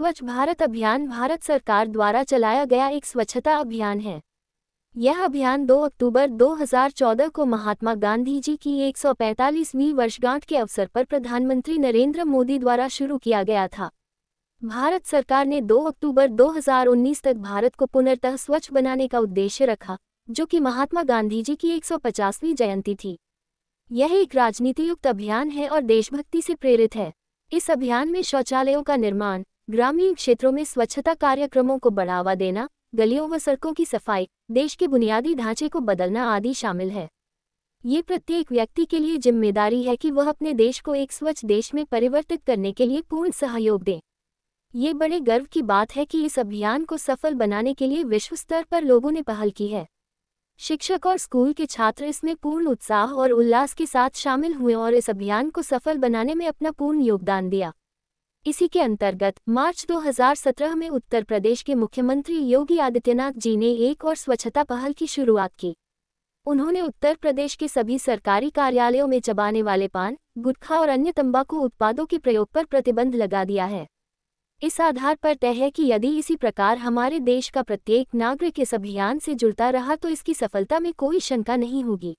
स्वच्छ भारत अभियान भारत सरकार द्वारा चलाया गया एक स्वच्छता अभियान है यह अभियान 2 अक्टूबर 2014 को महात्मा गांधी जी की 145वीं वर्षगांठ के अवसर पर प्रधानमंत्री नरेंद्र मोदी द्वारा शुरू किया गया था भारत सरकार ने 2 अक्टूबर 2019 तक भारत को पुनर्तः स्वच्छ बनाने का उद्देश्य रखा जो कि महात्मा गांधी जी की 150वीं जयंती थी यह एक राजनीतियुक्त अभियान है और देशभक्ति से प्रेरित है इस अभियान में शौचालयों का निर्माण ग्रामीण क्षेत्रों में स्वच्छता कार्यक्रमों को बढ़ावा देना गलियों व सड़कों की सफाई देश के बुनियादी ढांचे को बदलना आदि शामिल है ये प्रत्येक व्यक्ति के लिए जिम्मेदारी है कि वह अपने देश को एक स्वच्छ देश में परिवर्तित करने के लिए पूर्ण सहयोग दें ये बड़े गर्व की बात है कि इस अभियान को सफल बनाने के लिए विश्व स्तर पर लोगों ने पहल की है शिक्षक और स्कूल के छात्र इसमें पूर्ण उत्साह और उल्लास के साथ शामिल हुए और इस अभियान को सफल बनाने में अपना पूर्ण योगदान दिया इसी के अंतर्गत मार्च 2017 में उत्तर प्रदेश के मुख्यमंत्री योगी आदित्यनाथ जी ने एक और स्वच्छता पहल की शुरुआत की उन्होंने उत्तर प्रदेश के सभी सरकारी कार्यालयों में चबाने वाले पान गुटखा और अन्य तंबाकू उत्पादों के प्रयोग पर प्रतिबंध लगा दिया है इस आधार पर तय है कि यदि इसी प्रकार हमारे देश का प्रत्येक नागरिक इस अभियान से जुड़ता रहा तो इसकी सफलता में कोई शंका नहीं होगी